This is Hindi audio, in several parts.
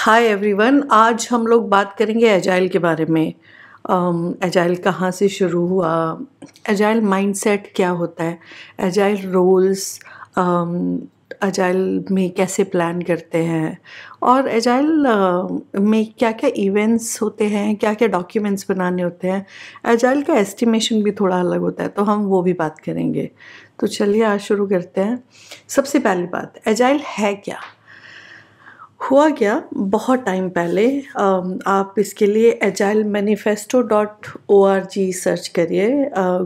हाय एवरीवन आज हम लोग बात करेंगे एजाइल के बारे में एजाइल um, कहाँ से शुरू हुआ एजाइल माइंडसेट क्या होता है एजाइल रोल्स एजाइल में कैसे प्लान करते हैं और एजाइल uh, में क्या क्या इवेंट्स होते हैं क्या क्या डॉक्यूमेंट्स बनाने होते हैं एजाइल का एस्टिमेशन भी थोड़ा अलग होता है तो हम वो भी बात करेंगे तो चलिए आज शुरू करते हैं सबसे पहली बात एजाइल है क्या हुआ क्या बहुत टाइम पहले आप इसके लिए agile manifesto dot O R G search करिए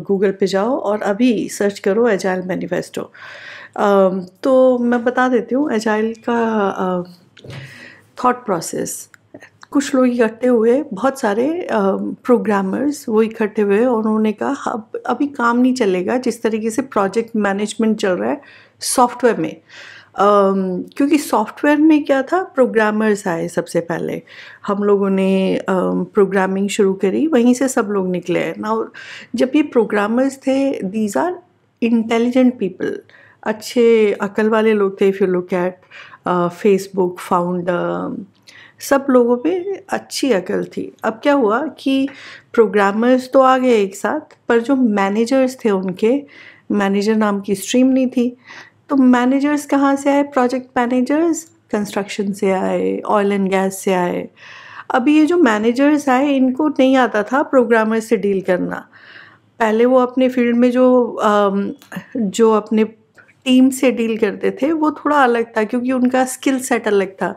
गूगल पे जाओ और अभी सर्च करो एजाइल मैनिफेस्टो तो मैं बता देती हूँ एजाइल का थॉट प्रोसेस कुछ लोग इकट्ठे हुए बहुत सारे प्रोग्रामर्स वो इकट्ठे हुए और उन्होंने कहा अब अभी काम नहीं चलेगा जिस तरीके से प्रोजेक्ट मैनेजमेंट चल रहा है सॉफ्टवेयर में क्योंकि सॉफ्टवेयर में क्या था प्रोग्रामर्स आए सबसे पहले हम लोगों ने प्रोग्रामिंग शुरू करी वहीं से सब लोग निकले ना जब ये प्रोग्रामर्स थे दीज आर इंटेलिजेंट पीपल अच्छे अकल वाले लोग थे फिर लुक एट फेसबुक फाउंड सब लोगों पे अच्छी अकल थी अब क्या हुआ कि प्रोग्रामर्स तो आ गए एक साथ पर जो मैनेजर्स थे उनके मैनेजर नाम की स्ट्रीम नहीं थी तो मैनेजर्स कहाँ से आए प्रोजेक्ट मैनेजर्स कंस्ट्रक्शन से आए ऑयल एंड गैस से आए अभी ये जो मैनेजर्स आए इनको नहीं आता था प्रोग्रामर से डील करना पहले वो अपने फील्ड में जो जो अपने टीम से डील करते थे वो थोड़ा अलग था क्योंकि उनका स्किल सेट अलग था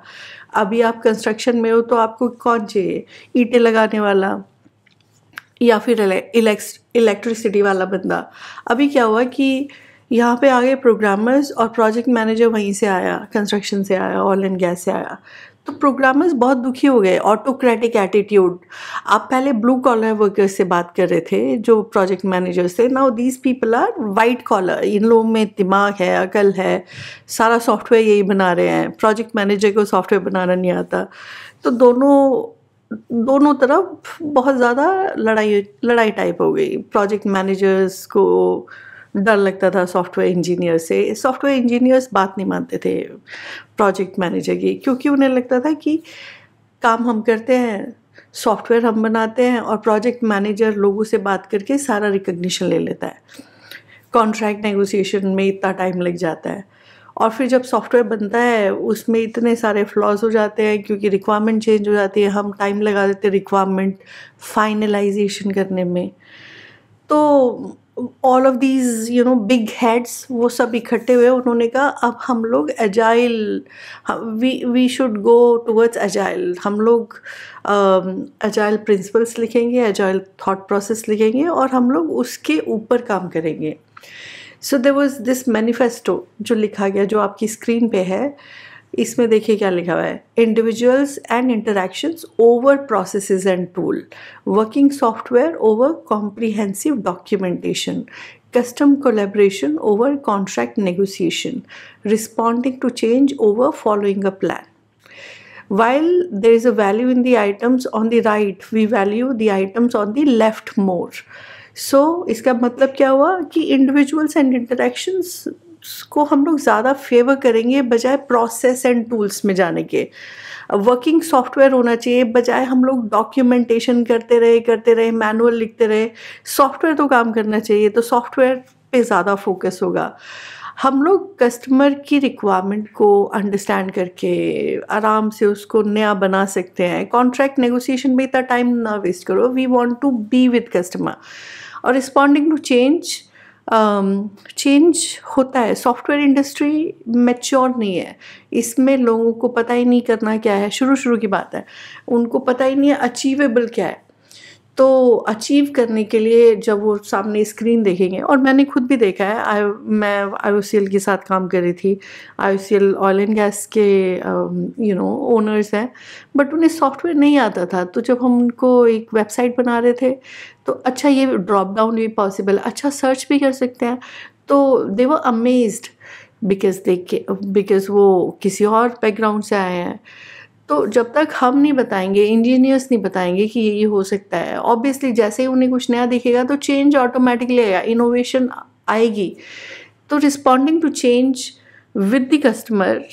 अभी आप कंस्ट्रक्शन में हो तो आपको कौन चाहिए ईंटें लगाने वाला या फिर इलेक्ट्रिसिटी वाला बंदा अभी क्या हुआ कि यहाँ पे आगे प्रोग्रामर्स और प्रोजेक्ट मैनेजर वहीं से आया कंस्ट्रक्शन से आया ऑयल एंड गैस से आया तो प्रोग्रामर्स बहुत दुखी हो गए ऑटोक्रेटिक एटीट्यूड आप पहले ब्लू कॉलर वर्कर्स से बात कर रहे थे जो प्रोजेक्ट मैनेजर्स थे now these people are white collar इन लोगों में दिमाग है अकल है सारा सॉफ्टवेयर यही बना रहे हैं प्रोजेक्ट मैनेजर को सॉफ्टवेयर बनाना नहीं आता तो दोनों दोनों तरफ बहुत ज़्यादा लड़ाई लड़ाई टाइप हो गई प्रोजेक्ट मैनेजर्स को डर लगता था सॉफ्टवेयर इंजीनियर से सॉफ्टवेयर इंजीनियर्स बात नहीं मानते थे प्रोजेक्ट मैनेजर की क्योंकि उन्हें लगता था कि काम हम करते हैं सॉफ्टवेयर हम बनाते हैं और प्रोजेक्ट मैनेजर लोगों से बात करके सारा रिकग्निशन ले लेता है कॉन्ट्रैक्ट नेगोशिएशन में इतना टाइम लग जाता है और फिर जब सॉफ्टवेयर बनता है उसमें इतने सारे फ्लॉज हो जाते हैं क्योंकि रिक्वायरमेंट चेंज हो जाती है हम टाइम लगा देते हैं रिक्वायरमेंट फाइनलाइजेशन करने में तो all of these you know big heads वो सब इकट्ठे हुए उन्होंने कहा अब हम लोग agile we we should go towards agile हम लोग एजाइल um, प्रिंसिपल्स लिखेंगे एजाइल थाट प्रोसेस लिखेंगे और हम लोग उसके ऊपर काम करेंगे so they was this manifesto जो लिखा गया जो आपकी स्क्रीन पे है इसमें देखिए क्या लिखा हुआ है individuals and interactions over process and tool working software over comprehensive documentation custom collaboration over contract negotiation responding to change over following a plan while there is a value in the items on the right we value the items on the left more so इसका मतलब क्या हुआ कि इंडिविजुअल्स एंड interactions उसको हम लोग ज़्यादा फेवर करेंगे बजाय प्रोसेस एंड टूल्स में जाने के वर्किंग सॉफ्टवेयर होना चाहिए बजाय हम लोग डॉक्यूमेंटेशन करते रहे करते रहे मैनुअल लिखते रहे सॉफ्टवेयर तो काम करना चाहिए तो सॉफ्टवेयर पे ज़्यादा फोकस होगा हम लोग कस्टमर की रिक्वायरमेंट को अंडरस्टैंड करके आराम से उसको नया बना सकते हैं कॉन्ट्रैक्ट नेगोशिएशन में इतना टाइम ना वेस्ट करो we want to be with customer और responding to change change um, होता है सॉफ्टवेयर इंडस्ट्री मेच्योर नहीं है इसमें लोगों को पता ही नहीं करना क्या है शुरू शुरू की बात है उनको पता ही नहीं है अचीवेबल क्या है तो अचीव करने के लिए जब वो सामने स्क्रीन देखेंगे और मैंने खुद भी देखा है आई मैं आई के साथ काम कर रही थी आई ऑयल एंड गैस के यू नो ओनर्स हैं बट उन्हें सॉफ्टवेयर नहीं आता था तो जब हम उनको एक वेबसाइट बना रहे थे तो अच्छा ये ड्रॉप डाउन भी पॉसिबल अच्छा सर्च भी कर सकते हैं तो they were amazed because they because वो किसी और बैकग्राउंड से आए हैं तो जब तक हम नहीं बताएंगे इंजीनियर्स नहीं बताएंगे कि ये ये हो सकता है ऑब्वियसली जैसे ही उन्हें कुछ नया दिखेगा तो चेंज ऑटोमेटिकली आएगा इनोवेशन आएगी तो responding to change with the customer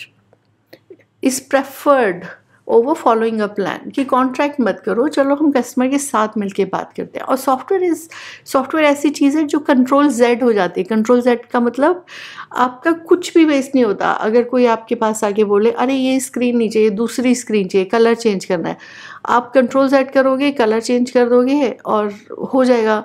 is preferred over following a plan कि कॉन्ट्रैक्ट मत करो चलो हम कस्टमर के साथ मिलकर बात करते हैं और सॉफ्टवेयर इज सॉफ्टवेयर ऐसी चीज़ है जो कंट्रोल जेड हो जाती है कंट्रोल जेड का मतलब आपका कुछ भी वेस्ट नहीं होता अगर कोई आपके पास आके बोले अरे ये स्क्रीन नहीं चाहिए दूसरी स्क्रीन चाहिए कलर चेंज करना है आप कंट्रोल जेड करोगे कलर चेंज कर दोगे और हो जाएगा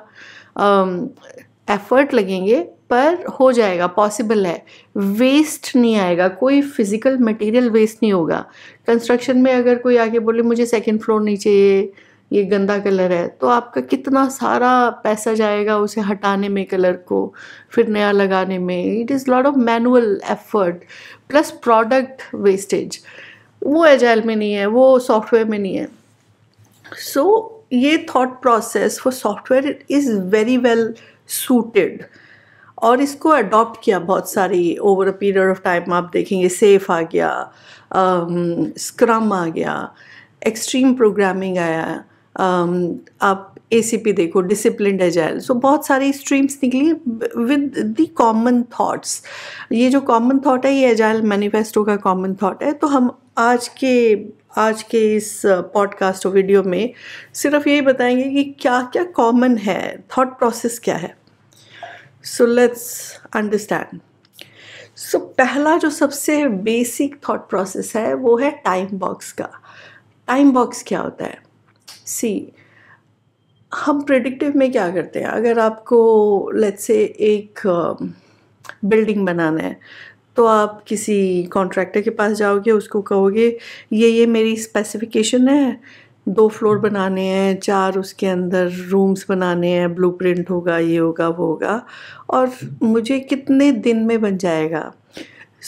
एफर्ट um, लगेंगे पर हो जाएगा पॉसिबल है वेस्ट नहीं आएगा कोई फिज़िकल मटेरियल वेस्ट नहीं होगा कंस्ट्रक्शन में अगर कोई आके बोले मुझे सेकंड फ्लोर नहीं चाहिए ये गंदा कलर है तो आपका कितना सारा पैसा जाएगा उसे हटाने में कलर को फिर नया लगाने में it is lot of manual effort plus product wastage वो एजाइल में नहीं है वो सॉफ्टवेयर में नहीं है सो so, ये thought process for software is very well suited और इसको अडॉप्ट किया बहुत सारी over a period of time आप देखेंगे सेफ आ गया स्क्रम um, आ गया एक्सट्रीम प्रोग्रामिंग आया um, आप ए सी पी देखो डिसिप्लिन एजाइल सो बहुत सारी स्ट्रीम्स निकली विद द कॉमन थाट्स ये जो कॉमन थाट है ये एजाइल मैनिफेस्टो का कॉमन थाट है तो हम आज के आज के इस पॉडकास्ट uh, वीडियो में सिर्फ यही बताएंगे कि क्या क्या कॉमन है थाट प्रोसेस क्या है सो लेट्स अंडरस्टैंड सो पहला जो सबसे बेसिक थॉट प्रोसेस है वो है टाइम बॉक्स का टाइम बॉक्स क्या होता है सी हम प्रिडिक्टिव में क्या करते हैं अगर आपको लेट्स से एक बिल्डिंग um, बनाना है तो आप किसी कॉन्ट्रैक्टर के पास जाओगे उसको कहोगे ये ये मेरी स्पेसिफिकेशन है दो फ्लोर बनाने हैं चार उसके अंदर रूम्स बनाने हैं ब्लू होगा ये होगा वो होगा और मुझे कितने दिन में बन जाएगा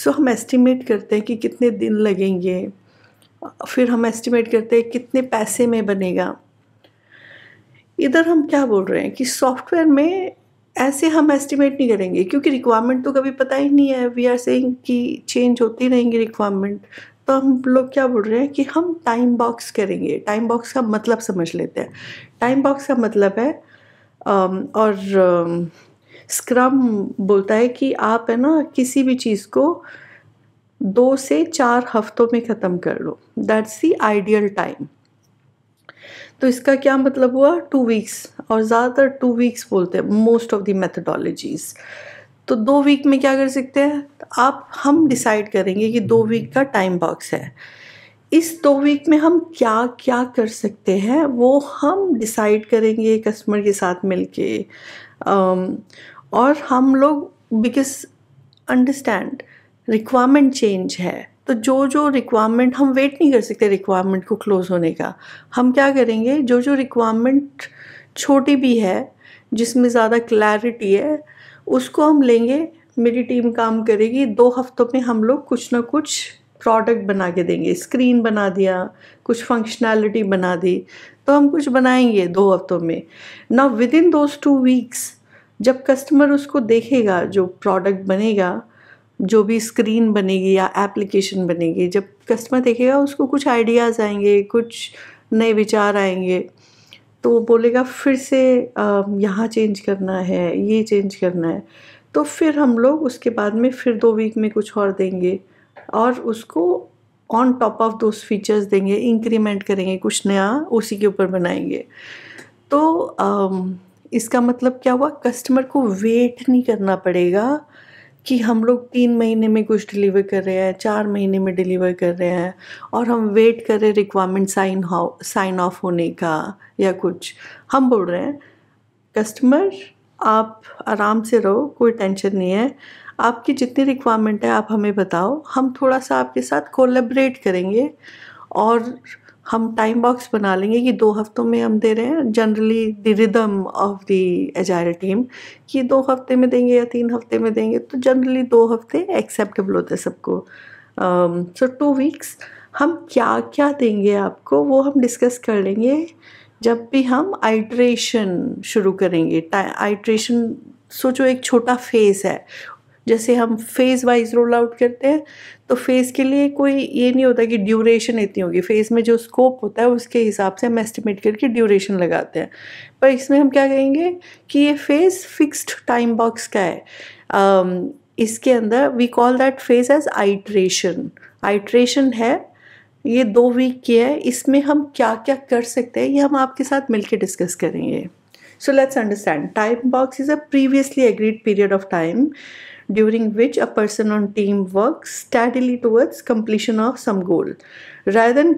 सो so, हम एस्टिमेट करते हैं कि कितने दिन लगेंगे फिर हम एस्टिमेट करते हैं कितने पैसे में बनेगा इधर हम क्या बोल रहे हैं कि सॉफ्टवेयर में ऐसे हम एस्टिमेट नहीं करेंगे क्योंकि रिक्वायरमेंट तो कभी पता ही नहीं है वी आर सेइंग कि चेंज होती रहेंगी रिक्वायरमेंट तो हम लोग क्या बोल रहे हैं कि हम टाइम बॉक्स करेंगे टाइम बॉक्स का मतलब समझ लेते हैं टाइम बॉक्स का मतलब है और स्क्रम बोलता है कि आप है ना किसी भी चीज़ को दो से चार हफ्तों में ख़त्म कर लो दैट्स दी आइडियल टाइम तो इसका क्या मतलब हुआ टू वीक्स और ज़्यादातर टू वीक्स बोलते हैं मोस्ट ऑफ दी मेथडोलॉजीज़ तो दो वीक में क्या कर सकते हैं आप हम डिसाइड करेंगे कि दो वीक का टाइम बॉक्स है इस दो वीक में हम क्या क्या कर सकते हैं वो हम डिसाइड करेंगे कस्टमर के साथ मिल के और हम लोग बिकस अंडरस्टैंड रिक्वायरमेंट चेंज है तो जो जो रिक्वायरमेंट हम वेट नहीं कर सकते रिक्वायरमेंट को क्लोज होने का हम क्या करेंगे जो जो रिक्वायरमेंट छोटी भी है जिसमें ज़्यादा क्लैरिटी है उसको हम लेंगे मेरी टीम काम करेगी दो हफ्तों में हम लोग कुछ ना कुछ प्रोडक्ट बना के देंगे स्क्रीन बना दिया कुछ फंक्शनैलिटी बना दी तो हम कुछ बनाएंगे दो हफ्तों में ना within those two weeks जब कस्टमर उसको देखेगा जो प्रोडक्ट बनेगा जो भी स्क्रीन बनेगी या एप्लीकेशन बनेगी जब कस्टमर देखेगा उसको कुछ आइडियाज़ आएंगे कुछ नए विचार आएंगे तो बोलेगा फिर से यहाँ चेंज करना है ये चेंज करना है तो फिर हम लोग उसके बाद में फिर दो वीक में कुछ और देंगे और उसको ऑन टॉप ऑफ दो फीचर्स देंगे इंक्रीमेंट करेंगे कुछ नया उसी के ऊपर बनाएंगे तो इसका मतलब क्या हुआ कस्टमर को वेट नहीं करना पड़ेगा कि हम लोग तीन महीने में कुछ डिलीवर कर रहे हैं चार महीने में डिलीवर कर रहे हैं और हम वेट कर रहे हैं रिक्वायरमेंट साइन हो साइन ऑफ होने का या कुछ हम बोल रहे हैं कस्टमर आप आराम से रहो कोई टेंशन नहीं है आपकी जितनी रिक्वायरमेंट है आप हमें बताओ हम थोड़ा सा आपके साथ कोलेबरेट करेंगे और हम टाइम बॉक्स बना लेंगे कि दो हफ्तों में हम दे रहे हैं generally the rhythm of the agile team कि दो हफ्ते में देंगे या तीन हफ्ते में देंगे तो जनरली दो हफ्ते एक्सेप्टेबल होते हैं सबको सो टू वीक्स हम क्या क्या देंगे आपको वो हम डिस्कस कर लेंगे जब भी हम आइट्रेशन शुरू करेंगे आइट्रेशन सोचो एक छोटा फेज़ है जैसे हम फेज़ वाइज रोल आउट करते हैं तो फेज़ के लिए कोई ये नहीं होता कि ड्यूरेशन इतनी होगी फेज़ में जो स्कोप होता है उसके हिसाब से हम एस्टिमेट करके ड्यूरेशन लगाते हैं पर इसमें हम क्या कहेंगे कि ये फेज़ फिक्स्ड टाइम बॉक्स का है um, इसके अंदर we call that phase as iteration iteration है ये दो वीक की है इसमें हम क्या क्या कर सकते हैं ये हम आपके साथ मिलकर डिस्कस करेंगे so let's understand time box is a previously agreed period of time during which a person on team works steadily towards completion of some goal rather than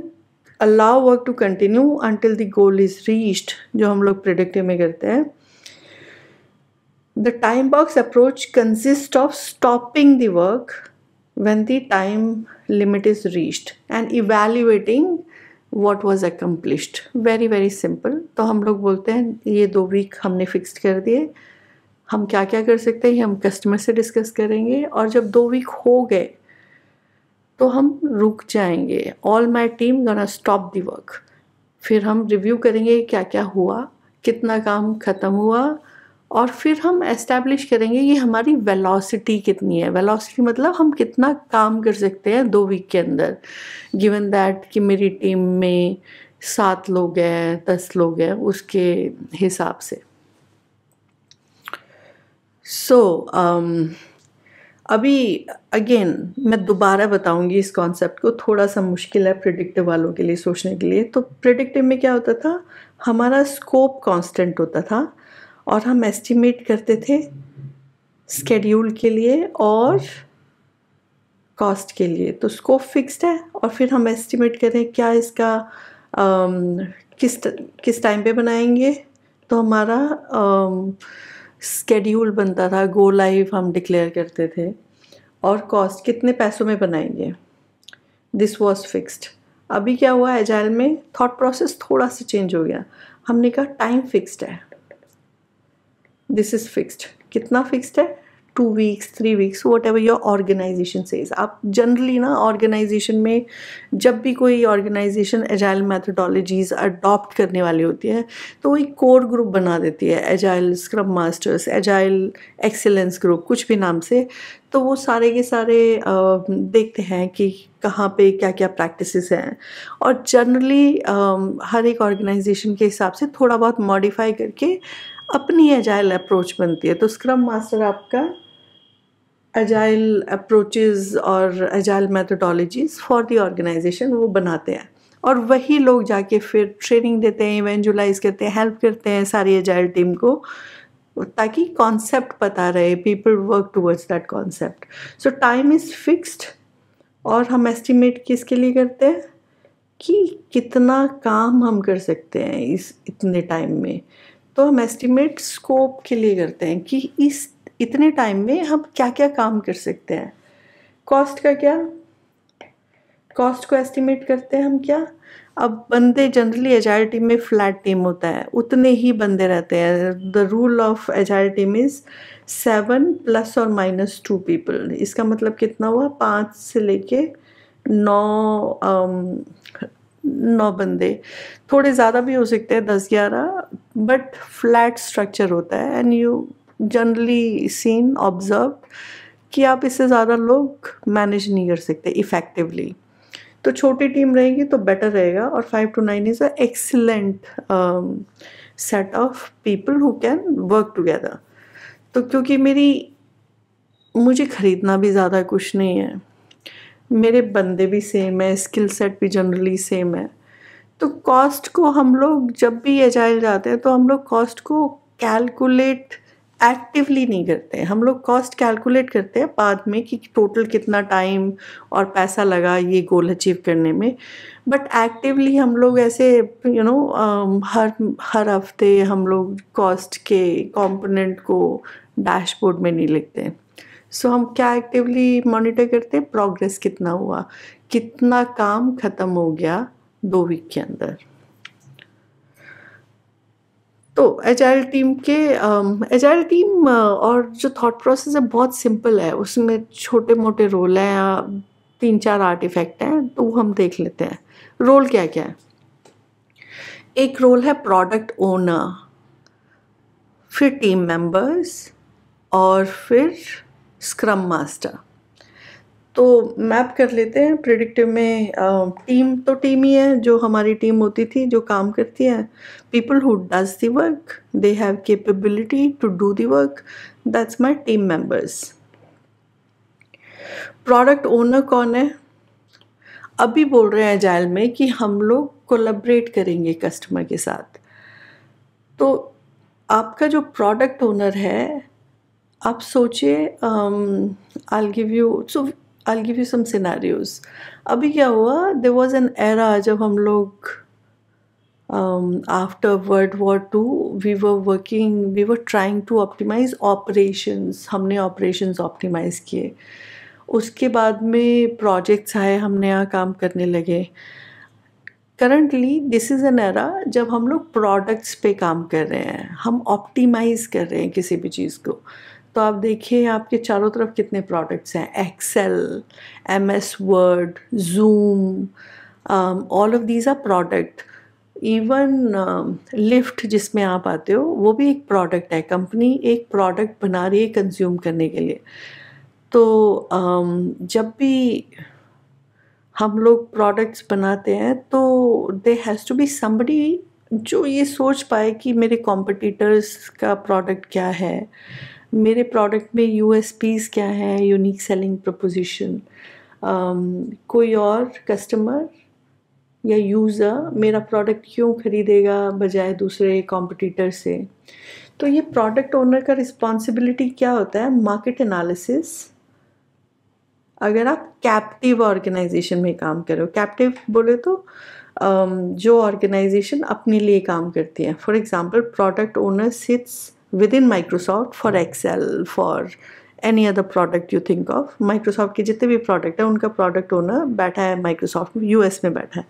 allow work to continue until the goal is reached जो हम लोग predictive में करते हैं The time box approach consists of stopping the work when the time limit is reached and evaluating what was accomplished. Very very simple. तो हम लोग बोलते हैं ये दो वीक हमने फिक्स कर दिए हम क्या क्या कर सकते हैं हम कस्टमर से डिस्कस करेंगे और जब दो वीक हो गए तो हम रुक जाएंगे all my team gonna stop the work फिर हम रिव्यू करेंगे क्या क्या हुआ कितना काम ख़त्म हुआ और फिर हम एस्टेब्लिश करेंगे ये हमारी वेलोसिटी कितनी है वेलोसिटी मतलब हम कितना काम कर सकते हैं दो वीक के अंदर गिवन दैट कि मेरी टीम में सात लोग हैं दस लोग हैं उसके हिसाब से सो so, um, अभी अगेन मैं दोबारा बताऊंगी इस कॉन्सेप्ट को थोड़ा सा मुश्किल है प्रिडिक्टिव वालों के लिए सोचने के लिए तो प्रिडिक्टिव में क्या होता था हमारा स्कोप कांस्टेंट होता था और हम एस्टिमेट करते थे स्केड्यूल के लिए और कॉस्ट के लिए तो स्कोप फिक्स्ड है और फिर हम एस्टिमेट करें क्या इसका आम, um, किस किस टाइम पे बनाएंगे तो हमारा आम, um, स्केड्यूल बनता था गो लाइव हम डिक्लेयर करते थे और कॉस्ट कितने पैसों में बनाएंगे दिस वॉज फिक्स्ड अभी क्या हुआ एजाइल में थॉट प्रोसेस थोड़ा सा चेंज हो गया हमने कहा टाइम फिक्स्ड है दिस इज़ फिक्स्ड कितना फिक्स्ड है two weeks three weeks whatever your organization says आप जनरली ना ऑर्गेनाइजेशन में जब भी कोई ऑर्गेनाइजेशन एजाइल मैथडोलॉजीज अडॉप्ट करने वाली होती है तो वो एक कोर ग्रुप बना देती है agile scrum masters agile excellence group कुछ भी नाम से तो वो सारे के सारे देखते हैं कि कहाँ पे क्या क्या प्रैक्टिसेस हैं और जनरली हर एक ऑर्गेनाइजेशन के हिसाब से थोड़ा बहुत मॉडिफाई करके अपनी एजाइल अप्रोच बनती है तो स्क्रम मास्टर आपका एजाइल अप्रोचेज और agile methodologies for the organization वो बनाते हैं और वही लोग जाके फिर ट्रेनिंग देते हैं इवेंजुलाइज करते हैं हेल्प करते हैं सारी एजाइल टीम को ताकि कॉन्सेप्ट पता रहे people work towards that concept so time is fixed और हम एस्टिमेट किसके लिए करते हैं कि कितना काम हम कर सकते हैं इस इतने टाइम में तो हम एस्टिमेट स्कोप के लिए करते हैं कि इस इतने टाइम में हम क्या क्या काम कर सकते हैं कॉस्ट का क्या कॉस्ट को एस्टिमेट करते हैं हम क्या अब बंदे जनरली एजाइल टीम में फ्लैट टीम होता है उतने ही बंदे रहते हैं the rule of agile team is seven plus और माइनस टू पीपल इसका मतलब कितना हुआ पाँच से लेके नौ आम, um, नौ बंदे थोड़े ज़्यादा भी हो सकते हैं दस ग्यारह बट फ्लैट स्ट्रक्चर होता है and you generally seen observe कि आप इससे ज़्यादा लोग मैनेज नहीं कर सकते इफ़ेक्टिवली तो छोटी टीम रहेगी तो बेटर रहेगा और five to nine is a excellent set of people who can work together तो क्योंकि मेरी मुझे ख़रीदना भी ज़्यादा कुछ नहीं है मेरे बंदे भी सेम है स्किल सेट भी जनरली सेम है तो कॉस्ट को हम लोग जब भी एजाइल जाते हैं तो हम लोग कॉस्ट को कैलकुलेट एक्टिवली नहीं करते हम लोग कॉस्ट कैलकुलेट करते हैं बाद में कि टोटल कितना टाइम और पैसा लगा ये गोल अचीव करने में बट एक्टिवली हम लोग ऐसे you you know know, um, हर हर हफ्ते हम लोग कॉस्ट के कंपोनेंट को डैशबोर्ड में नहीं लिखते हैं सो so, हम क्या एक्टिवली मॉनिटर करते हैं प्रोग्रेस कितना हुआ कितना काम ख़त्म हो गया दो वीक के अंदर तो एजाइल टीम के एजाइल um, टीम uh, और जो थॉट प्रोसेस है बहुत सिंपल है उसमें छोटे मोटे रोल हैं या तीन चार आर्ट इफेक्ट हैं तो वो हम देख लेते हैं रोल क्या क्या है एक रोल है प्रोडक्ट ओनर फिर टीम मेंबर्स और फिर स्क्रम मास्टर तो मैप कर लेते हैं प्रिडिक्टिव में टीम तो टीम ही है जो हमारी टीम होती थी जो काम करती है people who does the work they have capability to do the work that's my team members product owner कौन है अभी बोल रहे हैं जायल में कि हम लोग कोलेबरेट करेंगे कस्टमर के साथ तो आपका जो प्रोडक्ट ओनर है आप सोचिए I give you so I give you some scenarios अभी क्या हुआ देर वॉज एन एरा जब हम लोग after world war two we were working we were trying to optimize operations हमने ऑपरेशंस ऑप्टिमाइज़ किए उसके बाद में प्रोजेक्ट्स आए हम नया काम करने लगे currently this is an era जब हम लोग प्रोडक्ट्स पे काम कर रहे हैं हम ऑप्टिमाइज़ कर रहे हैं किसी भी चीज़ को तो आप देखिए आपके चारों तरफ कितने प्रोडक्ट्स हैं Excel M S Word Zoom all of these are product even lift जिसमें आप आते हो वो भी एक प्रोडक्ट है कंपनी एक प्रोडक्ट बना रही है कंज्यूम करने के लिए तो um, जब भी हम लोग प्रोडक्ट्स बनाते हैं तो there has to be somebody जो ये सोच पाए कि मेरे कॉम्पिटिटर्स का प्रोडक्ट क्या है मेरे प्रोडक्ट में यू क्या है यूनिक सेलिंग प्रपोजिशन कोई और कस्टमर या यूज़र मेरा प्रोडक्ट क्यों खरीदेगा बजाय दूसरे कॉम्पिटिटर से तो ये प्रोडक्ट ओनर का रिस्पॉन्सिबिलिटी क्या होता है मार्केट एनालिसिस अगर आप कैप्टिव ऑर्गेनाइजेशन में काम करो कैप्टिव बोले तो um, जो ऑर्गेनाइजेशन अपने लिए काम करती है for example product owner sits within Microsoft for hmm. Excel, for any other product you think of Microsoft के जितने भी प्रोडक्ट हैं उनका प्रोडक्ट ओनर बैठा है माइक्रोसॉफ्ट में यूएस में बैठा है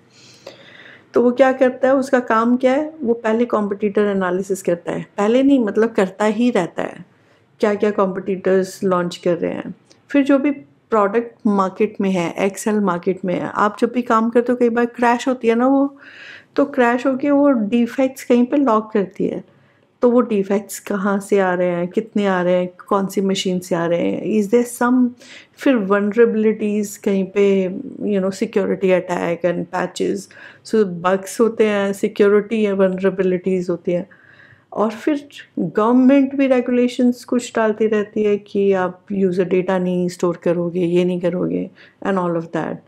तो वो क्या करता है उसका काम क्या है वो पहले कॉम्पिटिटर एनालिसिस करता है पहले नहीं मतलब करता ही रहता है क्या क्या कॉम्पिटिटर्स लॉन्च कर रहे हैं फिर जो भी प्रोडक्ट मार्केट में है एक्सेल मार्केट में है आप जब भी काम करते हो कई बार क्रैश होती है ना वो तो क्रैश होके वो डिफेक्ट्स कहीं पे लॉक करती है तो वो डिफेक्ट्स कहाँ से आ रहे हैं कितने आ रहे हैं कौन सी मशीन से आ रहे हैं इज़ देर सम फिर वनरेबिलिटीज़ कहीं पे you know security attack and patches so bugs होते हैं सिक्योरिटी या वनरेबिलिटीज़ होती हैं और फिर गवर्नमेंट भी रेगुलेशंस कुछ डालती रहती है कि आप यूज़र डेटा नहीं स्टोर करोगे ये नहीं करोगे and all of that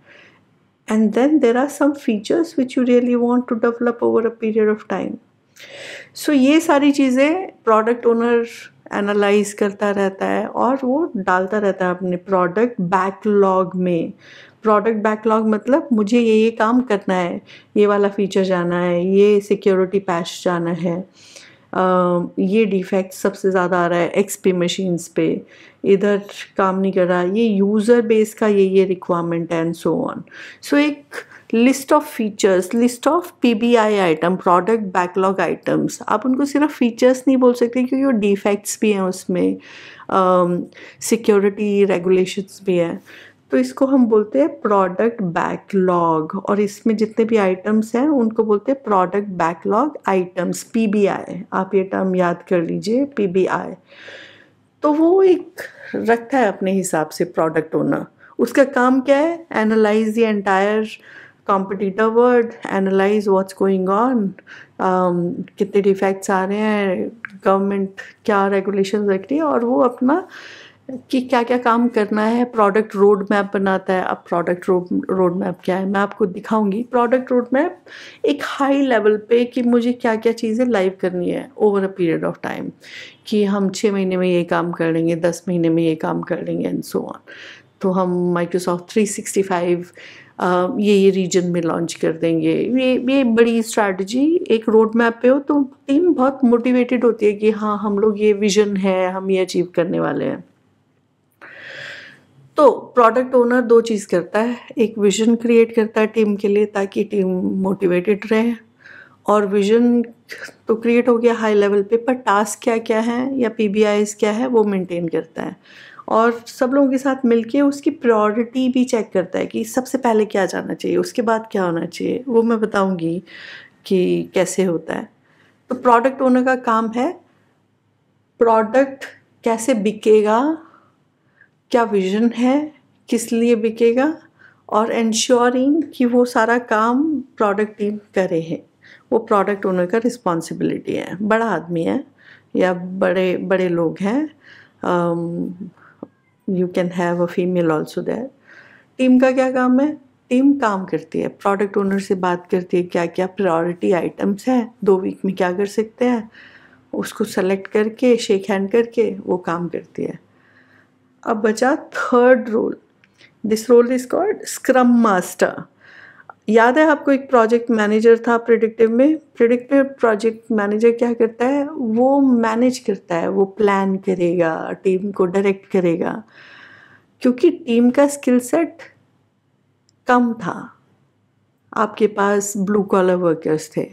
and then there are some features which you really want to develop over a period of time so so, ये सारी चीज़ें प्रोडक्ट ओनर एनालाइज करता रहता है और वो डालता रहता है अपने प्रोडक्ट बैकलॉग में प्रोडक्ट बैकलॉग मतलब मुझे ये ये काम करना है ये वाला फीचर जाना है ये सिक्योरिटी पैच जाना है ये डिफेक्ट सबसे ज़्यादा आ रहा है एक्सपी मशीन्स पे इधर काम नहीं कर रहा ये यूज़र बेस का ये ये रिक्वायरमेंट है एंड सो ऑन सो एक list of features list of PBI item product backlog items आप उनको सिर्फ फीचर्स नहीं बोल सकते क्योंकि वो डिफेक्ट्स भी हैं उसमें सिक्योरिटी uh, रेगुलेशंस भी हैं तो इसको हम बोलते हैं प्रोडक्ट बैकलॉग और इसमें जितने भी आइटम्स हैं उनको बोलते हैं प्रोडक्ट बैकलॉग आइटम्स आई आप ये टर्म याद कर लीजिए आई तो वो एक रखता है अपने हिसाब से प्रोडक्ट ओनर उसका काम क्या है analyse the entire competitor world analyse what's going on कितने डिफेक्ट्स आ रहे हैं गवर्नमेंट क्या रेगुलेशन रख रही है और वो अपना कि क्या क्या काम करना है प्रोडक्ट रोड मैप बनाता है अब प्रोडक्ट रोड रोड मैप क्या है मैं आपको दिखाऊंगी प्रोडक्ट रोड मैप एक हाई लेवल पे कि मुझे क्या क्या चीज़ें लाइव करनी है over a period of time कि हम छः महीने में ये काम कर लेंगे दस महीने में ये काम कर लेंगे एंड सो ऑन तो हम माइक्रोसॉफ्ट फाइव ये ये रीजन में लॉन्च कर देंगे ये ये बड़ी स्ट्रैटेजी एक रोड मैप पे हो तो टीम बहुत मोटिवेटेड होती है कि हाँ हम लोग ये विजन है हम ये अचीव करने वाले हैं तो प्रोडक्ट ओनर दो चीज़ करता है एक विजन क्रिएट करता है टीम के लिए ताकि टीम मोटिवेटेड रहे और विजन तो क्रिएट हो गया हाई लेवल पे पर टास्क क्या क्या है या पी क्या है वो मेंटेन करता है और सब लोगों के साथ मिलके उसकी प्रायोरिटी भी चेक करता है कि सबसे पहले क्या जाना चाहिए उसके बाद क्या होना चाहिए वो मैं बताऊँगी कि कैसे होता है तो प्रोडक्ट ओनर का काम है प्रोडक्ट कैसे बिकेगा क्या विजन है किस लिए बिकेगा और इंश्योरिंग कि वो सारा काम प्रोडक्ट टीम करे है वो प्रोडक्ट ओनर का रिस्पॉन्सिबिलिटी है बड़ा आदमी है या बड़े बड़े लोग हैं you can have a female also there team का क्या काम है टीम काम करती है प्रोडक्ट ओनर से बात करती है क्या क्या प्रायोरिटी आइटम्स हैं दो वीक में क्या कर सकते हैं उसको सेलेक्ट करके शेक हैंड करके वो काम करती है अब बचा third role this role is called scrum master याद है आपको एक प्रोजेक्ट मैनेजर था प्रिडिक्टिव में प्रिडिक्टिव प्रोजेक्ट मैनेजर क्या करता है वो मैनेज करता है वो प्लान करेगा टीम को डायरेक्ट करेगा क्योंकि टीम का स्किल सेट कम था आपके पास ब्लू कॉलर वर्कर्स थे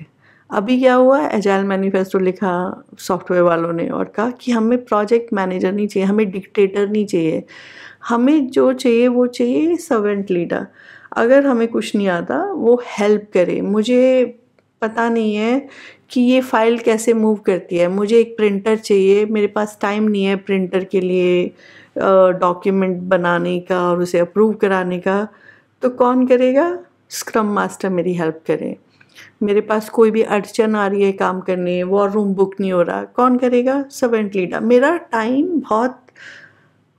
अभी क्या हुआ एजाइल मैनिफेस्टो लिखा सॉफ्टवेयर वालों ने और कहा कि हमें प्रोजेक्ट मैनेजर नहीं चाहिए हमें डिक्टेटर नहीं चाहिए हमें जो चाहिए वो चाहिए सर्वेंट लीडर अगर हमें कुछ नहीं आता वो हेल्प करे मुझे पता नहीं है कि ये फ़ाइल कैसे मूव करती है मुझे एक प्रिंटर चाहिए मेरे पास टाइम नहीं है प्रिंटर के लिए डॉक्यूमेंट बनाने का और उसे अप्रूव कराने का तो कौन करेगा स्क्रम मास्टर मेरी हेल्प करे मेरे पास कोई भी अड़चन आ रही है काम करने वॉर रूम बुक नहीं हो रहा कौन करेगा सर्वेंट लीडर मेरा टाइम बहुत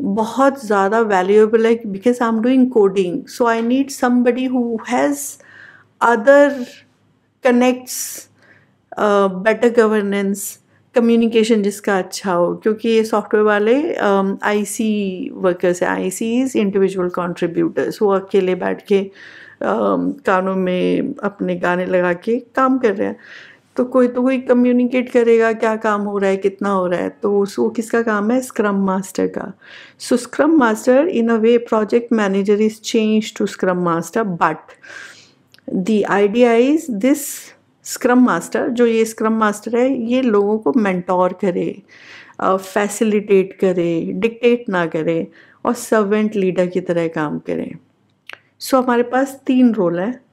बहुत ज़्यादा वैल्यूएबल है because I am doing coding so I need somebody who has other connects better governance communication जिसका अच्छा हो क्योंकि ये सॉफ्टवेयर वाले आई सी वर्कर्स हैं I C is individual contributors वो अकेले बैठ के um, कानों में अपने गाने लगा के काम कर रहे हैं तो कोई तो कोई कम्युनिकेट करेगा क्या काम हो रहा है कितना हो रहा है तो वो किसका काम है स्क्रम मास्टर का so scrum master in a way project manager is change to scrum master but the idea is this scrum master जो ये स्क्रम मास्टर है ये लोगों को मैंटोर करे फैसिलिटेट करे डिक्टेट ना करे और सर्वेंट लीडर की तरह काम करें सो so, हमारे पास तीन रोल हैं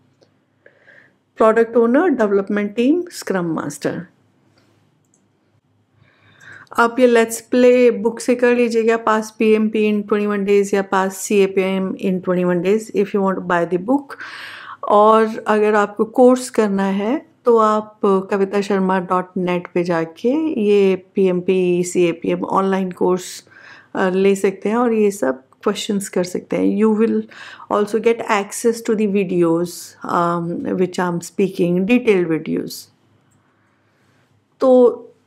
product owner development team scrum master आप ये लेट्स प्ले बुक से कर लीजिएगा pass P M P in twenty one days या pass C A P M in twenty one days if you want buy the book और अगर आपको कोर्स करना है तो आप कविता शर्मा डॉट नेट पर जाके ये P M P C A P M online course ले सकते हैं और ये सब questions kar sakte hain you will also get access to the videos um, which i'm speaking detailed videos तो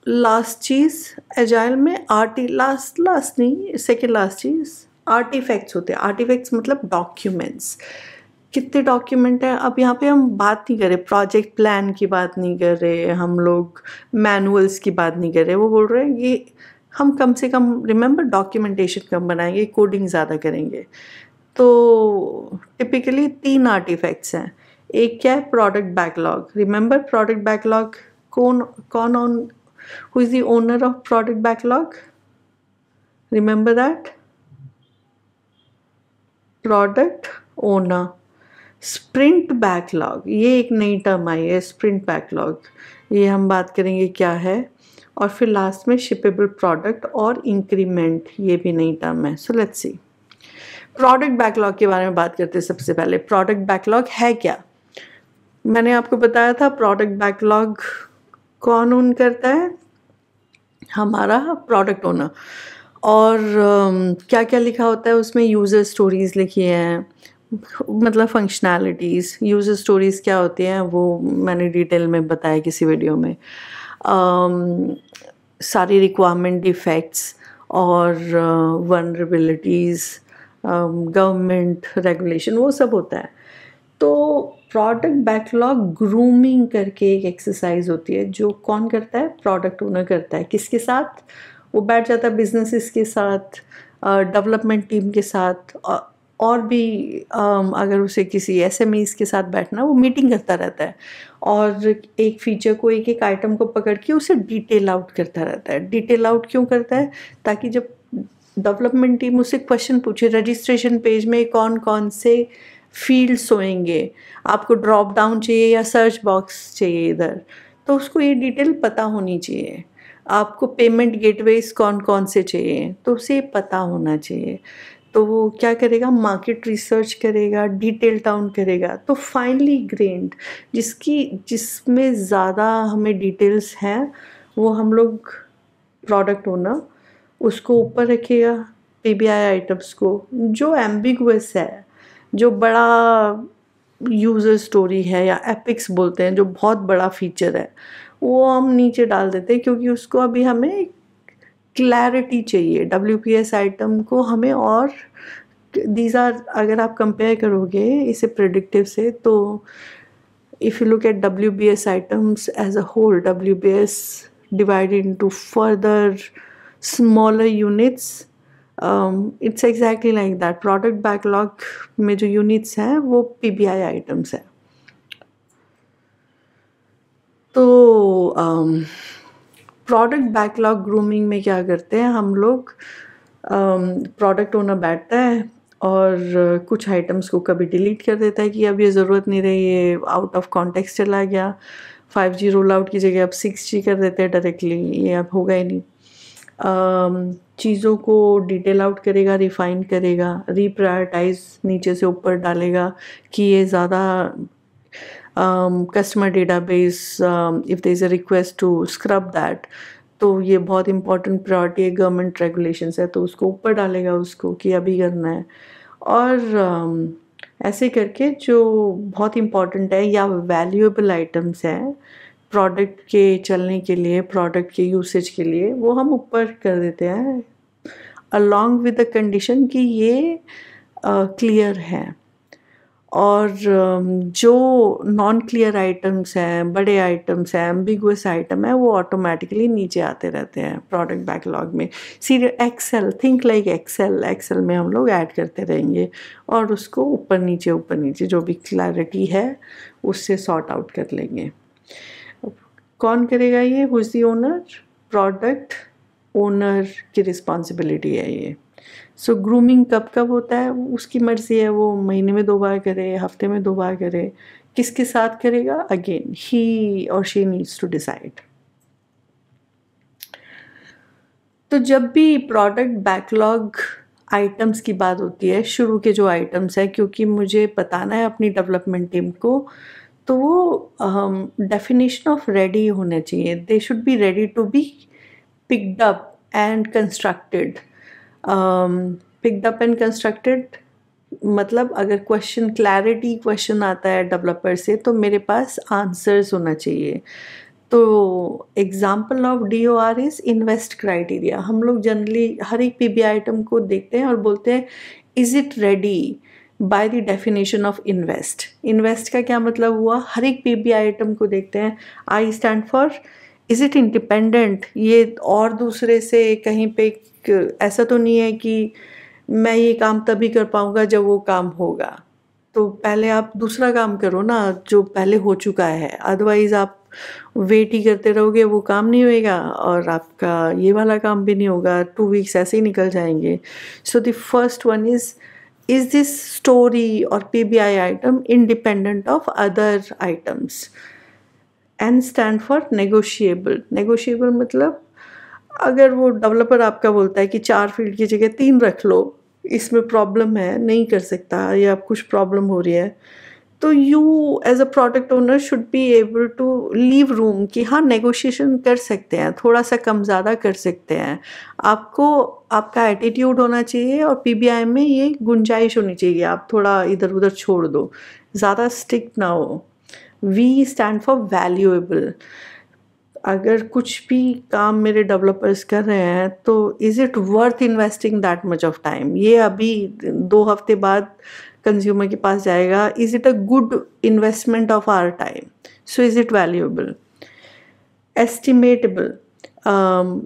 लास्ट चीज़ एजाइल में आर्टी लास्ट लास्ट नहीं सेकेंड लास्ट चीज़ आर्टिफैक्ट्स होते हैं आर्टिफैक्ट्स मतलब डॉक्यूमेंट्स कितने डॉक्यूमेंट हैं अब यहाँ पे हम बात नहीं कर रहे प्रोजेक्ट प्लान की बात नहीं कर रहे हम लोग मैनुअल्स की बात नहीं कर रहे वो बोल रहे हैं ये हम कम से कम रिमेंबर डॉक्यूमेंटेशन कम बनाएंगे कोडिंग ज़्यादा करेंगे तो टिपिकली तीन आर्टिफैक्ट्स हैं एक क्या है product backlog remember product backlog कौन कौन on who is the owner of product backlog remember that product owner sprint backlog ये एक नई टर्म आई है स्प्रिंट बैकलॉग ये हम बात करेंगे क्या है और फिर लास्ट में शिपेबल प्रोडक्ट और इंक्रीमेंट ये भी नई टर्म है so let's see product backlog के बारे में बात करते हैं सबसे पहले प्रोडक्ट बैकलॉग है क्या मैंने आपको बताया था प्रोडक्ट बैकलॉग कौन ओन करता है हमारा प्रोडक्ट ओनर और um, क्या क्या लिखा होता है उसमें यूज़र स्टोरीज़ लिखी हैं मतलब फंक्शनैलिटीज़ यूज़र स्टोरीज़ क्या होती हैं वो मैंने डिटेल में बताया किसी वीडियो में Um, सारी रिक्वायरमेंट डिफेक्ट्स और वनरेबिलिटीज़ गवर्नमेंट रेगुलेशन वो सब होता है तो प्रोडक्ट बैकलॉग ग्रूमिंग करके एक एक्सरसाइज होती है जो कौन करता है प्रोडक्ट ओनर करता है किसके साथ वो बैठ जाता है बिजनेसिस के साथ डेवलपमेंट uh, टीम के साथ uh, और भी अगर उसे किसी एस एम के साथ बैठना वो मीटिंग करता रहता है और एक फीचर को एक एक आइटम को पकड़ के उसे डिटेल आउट करता रहता है डिटेल आउट क्यों करता है ताकि जब डेवलपमेंट टीम उसे क्वेश्चन पूछे रजिस्ट्रेशन पेज में कौन कौन से फील्ड्स होएंगे आपको ड्रॉप डाउन चाहिए या सर्च बॉक्स चाहिए इधर तो उसको ये डिटेल पता होनी चाहिए आपको पेमेंट गेटवेज कौन कौन से चाहिए तो उसे पता होना चाहिए तो वो क्या करेगा मार्केट रिसर्च करेगा डिटेल टाउन करेगा तो फाइनली ग्रेंड जिसकी जिसमें ज़्यादा हमें डिटेल्स हैं वो हम लोग प्रोडक्ट ओनर उसको ऊपर रखेगा बी आई आइटम्स को जो एम्बिगुस है जो बड़ा यूज़र स्टोरी है या एपिक्स बोलते हैं जो बहुत बड़ा फीचर है वो हम नीचे डाल देते हैं क्योंकि उसको अभी हमें क्लैरिटी चाहिए डब्ल्यू पी एस आइटम को हमें और दीज आर अगर आप कंपेयर करोगे इसे प्रडिक्टिव से तो if you look at W B S items as a whole W B S divide into further smaller units it's exactly like that product backlog में जो यूनिट्स हैं वो पी बी आई आइटम्स हैं तो um, प्रोडक्ट बैकलॉग ग्रूमिंग में क्या करते हैं हम लोग प्रोडक्ट um, ओनर बैठता है और uh, कुछ आइटम्स को कभी डिलीट कर देता है कि अब ये ज़रूरत नहीं रही ये आउट ऑफ कॉन्टेक्स्ट चला गया फाइव जी रोल आउट की जगह अब सिक्स जी कर देते हैं डायरेक्टली ये अब होगा ही नहीं um, चीज़ों को डिटेल आउट करेगा रिफाइन करेगा रिप्रायरटाइज नीचे से ऊपर डालेगा कि ये ज़्यादा um, customer database um, if there's a request to scrub that तो ये बहुत इंपॉर्टेंट प्रायोरिटी है गवर्नमेंट रेगुलेशंस है तो उसको ऊपर डालेगा उसको कि अभी करना है और um, ऐसे करके जो बहुत इम्पॉर्टेंट है या वैल्यूएबल आइटम्स हैं प्रोडक्ट के चलने के लिए प्रोडक्ट के यूसेज के लिए वो हम ऊपर कर देते हैं अलॉन्ग विद द कंडीशन कि ये क्लियर uh, है और जो नॉन क्लियर आइटम्स हैं बड़े आइटम्स हैं एम्बिगुअस आइटम है वो ऑटोमेटिकली नीचे आते रहते हैं प्रोडक्ट बैकलॉग में serial Excel think like Excel Excel में हम लोग ऐड करते रहेंगे और उसको ऊपर नीचे ऊपर नीचे जो भी क्लैरिटी है उससे सॉर्ट आउट कर लेंगे कौन करेगा ये who's the owner product owner की रिस्पॉन्सिबिलिटी है ये सो so, ग्रूमिंग कब कब होता है उसकी मर्ज़ी है वो महीने में दो बार करे हफ्ते में दो बार करे किसके साथ करेगा अगेन ही और शी नीड्स टू डिसाइड तो जब भी प्रोडक्ट बैकलॉग आइटम्स की बात होती है शुरू के जो आइटम्स हैं क्योंकि मुझे बताना है अपनी डेवलपमेंट टीम को तो वो डेफिनेशन ऑफ रेडी होना चाहिए they should be ready to be picked up and constructed picked up and constructed मतलब अगर क्वेश्चन क्लैरिटी क्वेश्चन आता है डेवलपर से तो मेरे पास आंसर्स होना चाहिए तो example of D O R is invest criteria हम लोग जनरली हर एक पी बी आइटम को देखते हैं और बोलते हैं is it ready by the definition of invest invest का क्या मतलब हुआ हर एक पी बी आइटम को देखते हैं I stand for is it independent ये और दूसरे से कहीं पे ऐसा तो नहीं है कि मैं ये काम तभी कर पाऊँगा जब वो काम होगा तो पहले आप दूसरा काम करो ना जो पहले हो चुका है अदरवाइज़ आप वेट ही करते रहोगे वो काम नहीं होएगा और आपका ये वाला काम भी नहीं होगा टू वीक्स ऐसे ही निकल जाएंगे so the first one is is this story और P B I item independent of other items and stand for negotiable negotiable मतलब अगर वो डेवलपर आपका बोलता है कि चार फील्ड की जगह तीन रख लो इसमें प्रॉब्लम है नहीं कर सकता या कुछ प्रॉब्लम हो रही है तो you as a product owner should be able to leave room कि हाँ नेगोशिएशन कर सकते हैं थोड़ा सा कम ज़्यादा कर सकते हैं आपको आपका एटीट्यूड होना चाहिए और पी में ये गुंजाइश होनी चाहिए आप थोड़ा इधर उधर छोड़ दो ज़्यादा स्टिक ना हो वी स्टैंड फॉर वैल्यूएबल अगर कुछ भी काम मेरे डेवलपर्स कर रहे हैं तो is it worth investing that much of time ये अभी दो हफ्ते बाद कंज्यूमर के पास जाएगा is it a good investment of our time so is it valuable estimatable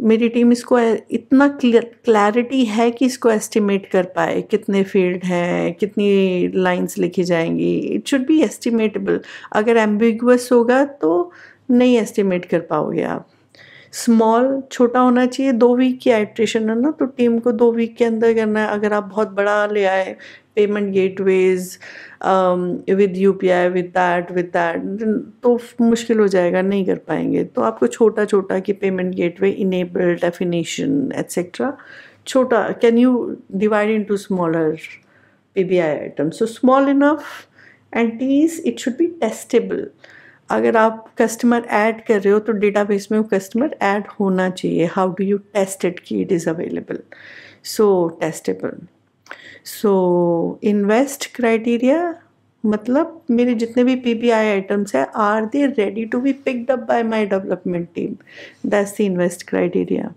मेरी टीम इसको इतना क्लैरिटी है कि इसको एस्टिमेट कर पाए कितने फील्ड हैं कितनी लाइंस लिखी जाएंगी इट शुड बी एस्टिमेटेबल अगर एम्बिगस होगा तो uh, नहीं एस्टिमेट कर पाओगे आप स्मॉल छोटा होना चाहिए दो वीक की आइट्रेशन है ना तो टीम को दो वीक के अंदर करना है अगर आप बहुत बड़ा ले आए payment gateways with U P I with that with that तो मुश्किल हो जाएगा नहीं कर पाएंगे तो आपको छोटा छोटा कि payment gateway enable definition etcetera छोटा can you divide into smaller P B I item so small enough and T's it should be testable अगर आप कस्टमर ऐड कर रहे हो तो डेटाबेस में वो कस्टमर ऐड होना चाहिए how do you test it कि it is available so testable so invest criteria मतलब मेरे जितने भी पी बी आई आइटम्स हैं are they ready to be picked up by my development team that's the invest criteria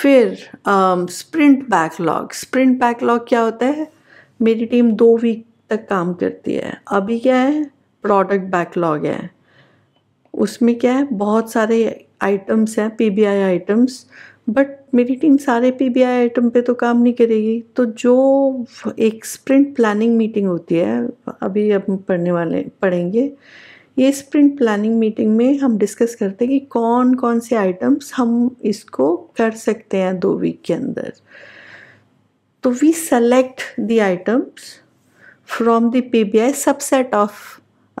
फिर स्प्रिंट बैकलॉग स्प्रिंट बैकलॉग क्या होता है मेरी टीम दो वीक तक काम करती है अभी क्या है प्रोडक्ट बैकलॉग है उसमें क्या है बहुत सारे आइटम्स हैं पीबीआई आइटम्स बट मेरी टीम सारे पीबीआई आइटम पे तो काम नहीं करेगी तो जो एक स्प्रिंट प्लानिंग मीटिंग होती है अभी हम पढ़ने वाले पढ़ेंगे ये स्प्रिंट प्लानिंग मीटिंग में हम डिस्कस करते हैं कि कौन कौन से आइटम्स हम इसको कर सकते हैं दो वीक के अंदर तो we select the items from the PBI subset of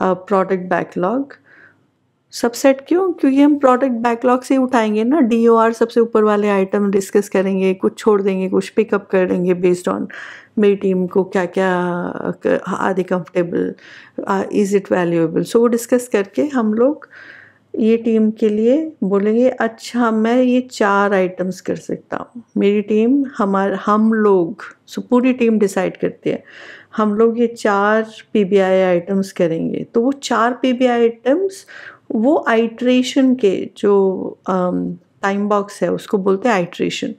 product backlog subset क्यों क्योंकि हम प्रोडक्ट बैकलॉग से उठाएंगे ना डी ओ आर सबसे ऊपर वाले आइटम डिस्कस करेंगे कुछ छोड़ देंगे कुछ पिकअप कर देंगे बेस्ड ऑन मेरी टीम को क्या क्या आधी comfortable is it valuable so वो डिस्कस करके हम लोग uh, ये टीम के लिए बोलेंगे अच्छा मैं ये चार आइटम्स कर सकता हूँ मेरी टीम हमार हम लोग सो पूरी टीम डिसाइड करती है हम लोग ये चार पीबीआई आइटम्स करेंगे तो वो चार पीबीआई आइटम्स वो आइट्रेशन के जो टाइम बॉक्स है उसको बोलते हैं आइट्रेशन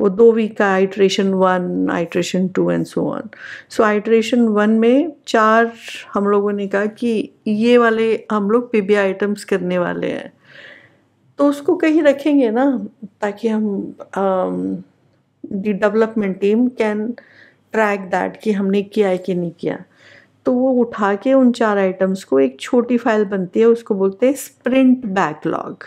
वो दो वीक का iteration one iteration two and so on so iteration one में चार हम लोगों ने कहा कि ये वाले हम लोग पी आइटम्स करने वाले हैं तो उसको कहीं रखेंगे ना ताकि हम the development team can track that कि हमने किया है कि नहीं किया तो वो उठा के उन चार आइटम्स को एक छोटी फाइल बनती है उसको बोलते हैं स्प्रिंट बैकलॉग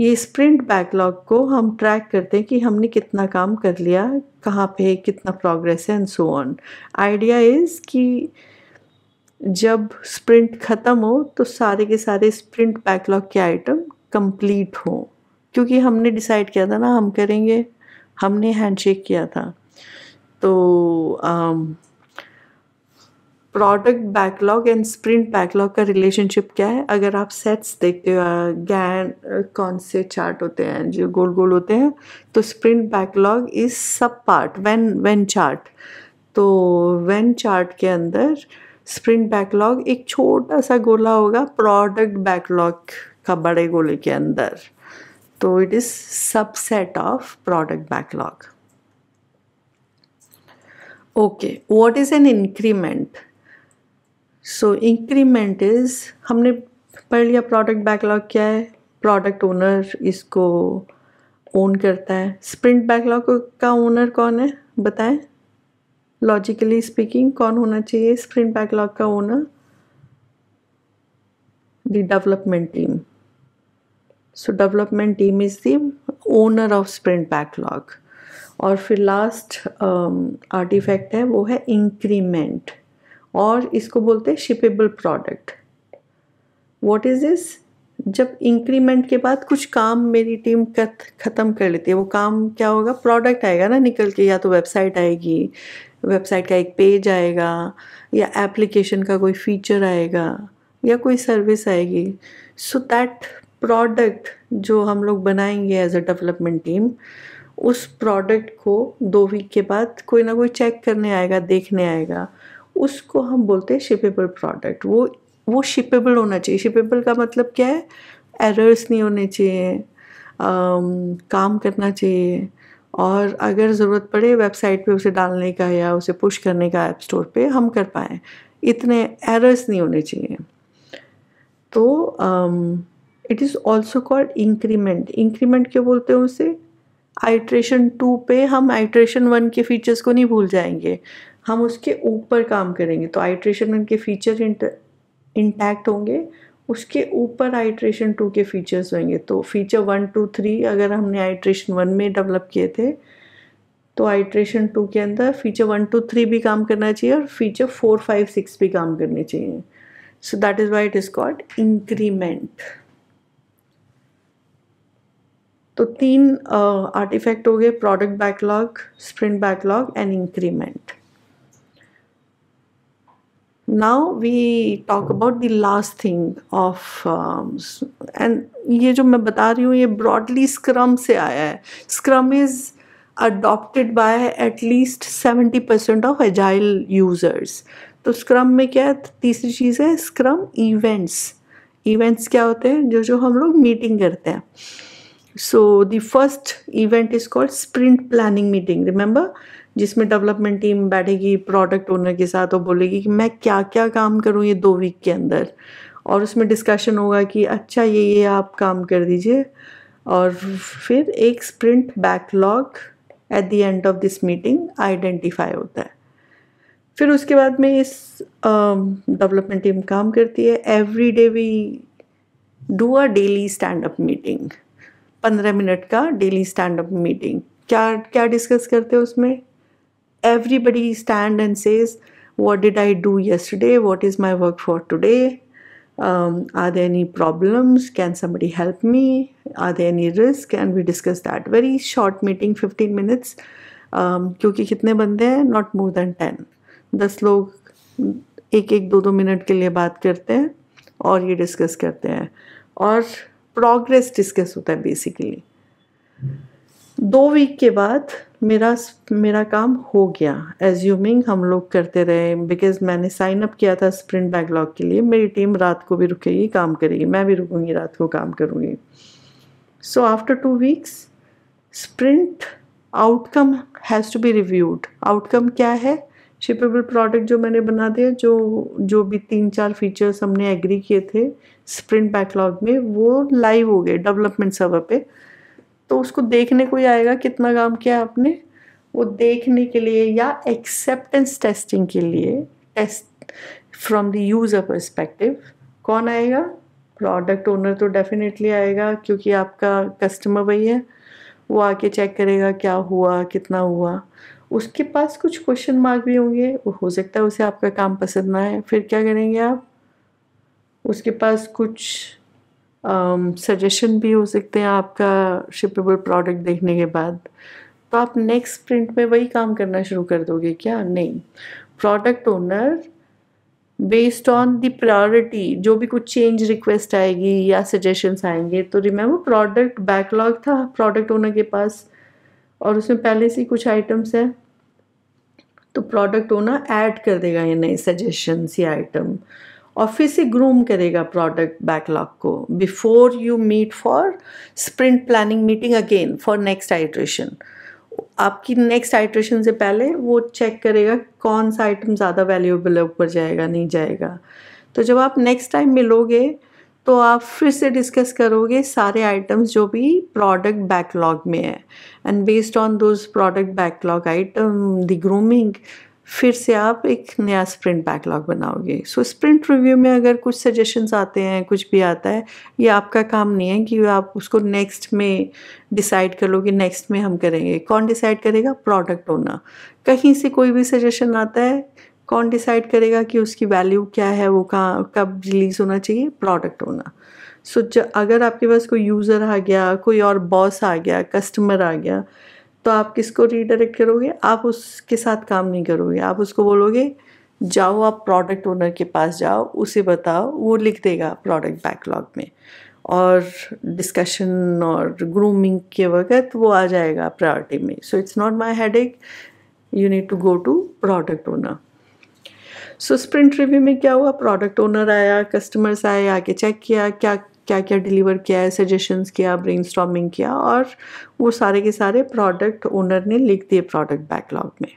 ये स्प्रिंट बैकलॉग को हम ट्रैक करते हैं कि हमने कितना काम कर लिया कहाँ पे कितना प्रोग्रेस है and so on idea is कि जब स्प्रिंट ख़त्म हो तो सारे के सारे स्प्रिंट बैकलॉग के आइटम कंप्लीट हों क्योंकि हमने डिसाइड किया था ना हम करेंगे हमने हैंडशेक किया था तो um, product backlog and sprint backlog का रिलेशनशिप क्या है अगर आप सेट्स देखते हो गैन कौन से चार्ट होते हैं जो गोल गोल होते हैं तो sprint backlog is sub part Venn Venn chart तो वेन चार्ट के अंदर स्प्रिंट बैकलॉग एक छोटा सा गोला होगा प्रोडक्ट बैकलॉग का बड़े गोले के अंदर तो it is subset of product backlog okay what is an increment so increment is हमने पढ़ लिया प्रोडक्ट बैकलॉग क्या है प्रोडक्ट ओनर इसको ओन करता है स्प्रिंट बैकलॉग का ओनर कौन है बताएं लॉजिकली स्पीकिंग कौन होना चाहिए स्प्रिंट बैकलॉग का owner the development team so development team is the owner of sprint backlog और फिर लास्ट आर्टिफैक्ट um, है वो है इंक्रीमेंट और इसको बोलते हैं shippable product what is this जब इंक्रीमेंट के बाद कुछ काम मेरी टीम ख़त्म कर लेती है वो काम क्या होगा प्रोडक्ट आएगा ना निकल के या तो वेबसाइट आएगी वेबसाइट का एक पेज आएगा या एप्लीकेशन का कोई फीचर आएगा या कोई सर्विस आएगी सो दैट प्रोडक्ट जो हम लोग बनाएंगे एज अ डेवलपमेंट टीम उस प्रोडक्ट को दो वीक के बाद कोई ना कोई चेक करने आएगा देखने आएगा उसको हम बोलते हैं शिपेबल प्रोडक्ट वो वो शिपेबल होना चाहिए शिपेबल का मतलब क्या है एरर्स नहीं होने चाहिए काम करना चाहिए और अगर ज़रूरत पड़े वेबसाइट पे उसे डालने का या उसे पुश करने का ऐप स्टोर पे हम कर पाएँ इतने एरर्स नहीं होने चाहिए तो it is also called increment increment क्यों बोलते हैं उसे आइट्रेशन टू पे हम आइट्रेशन वन के फीचर्स को नहीं भूल जाएंगे हम उसके ऊपर काम करेंगे तो आइट्रेशन वन के फीचर इंटैक्ट होंगे उसके ऊपर आइट्रेशन टू के फीचर्स होंगे तो फीचर वन टू थ्री अगर हमने आइट्रेशन वन में डेवलप किए थे तो आइट्रेशन टू के अंदर फीचर वन टू थ्री भी काम करना चाहिए और फीचर फोर फाइव सिक्स भी काम करने चाहिए so that is why it is called increment तो तीन आर्टिफैक्ट हो गए product backlog sprint backlog and increment now we talk about the last thing of and ये जो मैं बता रही हूँ ये ब्रॉडली स्क्रम से आया है scrum is by at least seventy percent of agile users तो स्क्रम में क्या है तीसरी चीज़ है स्क्रम इवेंट्स इवेंट्स क्या होते हैं जो जो हम लोग मीटिंग करते हैं so the first event is called sprint planning meeting remember जिसमें डेवलपमेंट टीम बैठेगी प्रोडक्ट ओनर के साथ और बोलेगी कि मैं क्या क्या काम करूँ ये दो वीक के अंदर और उसमें डिस्कशन होगा कि अच्छा ये ये आप काम कर दीजिए और फिर एक sprint backlog at the end of this meeting identify होता है फिर उसके बाद में इस डेवलपमेंट टीम काम करती है every day we do a daily stand up meeting पंद्रह मिनट का डेली स्टैंड अप मीटिंग क्या क्या डिस्कस करते हैं उसमें everybody stand and says what did i do yesterday what is my work for today um, are there any problems can somebody help me are there any risk and we discuss that very short meeting 15 minutes um, क्योंकि कितने बंदे हैं नॉट मोर देन टेन दस लोग एक एक दो दो मिनट के लिए बात करते हैं और ये डिस्कस करते हैं और प्रोग्रेस डिस्कस होता है बेसिकली दो वीक के बाद मेरा मेरा काम हो गया एज्यूमिंग हम लोग करते रहे बिकॉज मैंने साइन अप किया था स्प्रिंट बैकलॉग के लिए मेरी टीम रात को भी रुकेगी काम करेगी मैं भी रुकूंगी रात को काम करूँगी so after two weeks sprint outcome has to be reviewed outcome क्या है शिपेबल प्रोडक्ट जो मैंने बना दिया जो जो भी तीन चार फीचर्स हमने एग्री किए थे स्प्रिंट बैकलॉग में वो लाइव हो गए डेवलपमेंट सर्वर पे तो उसको देखने को ही आएगा कितना काम किया आपने वो देखने के लिए या एक्सेप्टेंस टेस्टिंग के लिए test from the user perspective कौन आएगा प्रोडक्ट ओनर तो डेफिनेटली आएगा क्योंकि आपका कस्टमर वही है वो आके चेक करेगा क्या हुआ कितना हुआ उसके पास कुछ क्वेश्चन मार्क भी होंगे वो हो सकता है उसे आपका काम पसंद ना आए फिर क्या करेंगे आप उसके पास कुछ सजेशन um, भी हो सकते हैं आपका शिपेबल प्रोडक्ट देखने के बाद तो आप नेक्स्ट प्रिंट में वही काम करना शुरू कर दोगे क्या नहीं product owner based on the priority जो भी कुछ चेंज रिक्वेस्ट आएगी या सजेशंस आएंगे तो रिमेम्बर प्रोडक्ट बैकलॉग था प्रोडक्ट ओनर के पास और उसमें पहले से कुछ आइटम्स हैं तो प्रोडक्ट ओनर ऐड कर देगा ये नए सजेशंस या आइटम और फिर से ग्रूम करेगा प्रोडक्ट बैकलॉग को before you meet for sprint planning meeting again for next iteration आपकी नेक्स्ट आइट्रेशन से पहले वो चेक करेगा कौन सा आइटम ज़्यादा वैल्यूएबल है ऊपर जाएगा नहीं जाएगा तो जब आप नेक्स्ट टाइम मिलोगे तो आप फिर से डिस्कस करोगे सारे आइटम्स जो भी प्रोडक्ट बैकलॉग में है and based on those product backlog item the grooming फिर से आप एक नया स्प्रिंट बैकलॉग बनाओगे सो स्प्रिंट रिव्यू में अगर कुछ सजेशंस आते हैं कुछ भी आता है ये आपका काम नहीं है कि आप उसको नेक्स्ट में डिसाइड कर लो कि नेक्स्ट में हम करेंगे कौन डिसाइड करेगा प्रोडक्ट ओनर कहीं से कोई भी सजेशन आता है कौन डिसाइड करेगा कि उसकी वैल्यू क्या है वो कहाँ कब रिलीज़ होना चाहिए प्रोडक्ट होना सो अगर आपके पास कोई यूज़र आ गया कोई और बॉस आ गया कस्टमर आ गया तो आप किसको रीडायरेक्ट करोगे आप उसके साथ काम नहीं करोगे आप उसको बोलोगे जाओ आप प्रोडक्ट ओनर के पास जाओ उसे बताओ वो लिख देगा प्रोडक्ट बैकलॉग में और डिस्कशन और ग्रूमिंग के वक़्त वो आ जाएगा प्रायोरिटी में so it's not my headache you need to go to product owner so sprint review में क्या हुआ प्रोडक्ट ओनर आया कस्टमर्स आए आके चेक किया क्या क्या क्या डिलीवर किया है सजेशंस किया ब्रेन किया और वो सारे के सारे प्रोडक्ट ओनर ने लिख दिए प्रोडक्ट बैकलॉग में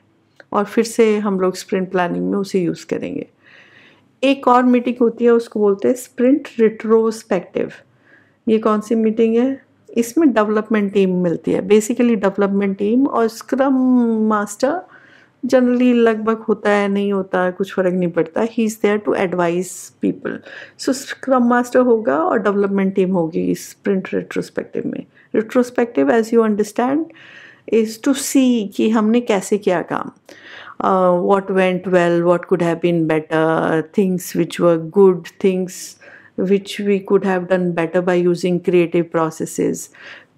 और फिर से हम लोग स्प्रिंट प्लानिंग में उसे यूज़ करेंगे एक और मीटिंग होती है उसको बोलते हैं स्प्रिंट रिट्रोस्पेक्टिव ये कौन सी मीटिंग है इसमें डेवलपमेंट टीम मिलती है बेसिकली डेवलपमेंट टीम और स्क्रम मास्टर जनरली लगभग होता है नहीं होता है कुछ फ़र्क नहीं पड़ता he is there to advise people so scrum master होगा और डेवलपमेंट टीम होगी इस प्रिंट रेट्रोस्पेक्टिव में retrospective as you understand is to see कि हमने कैसे किया काम what went well what could have been better things which were good things which we could have done better by using creative processes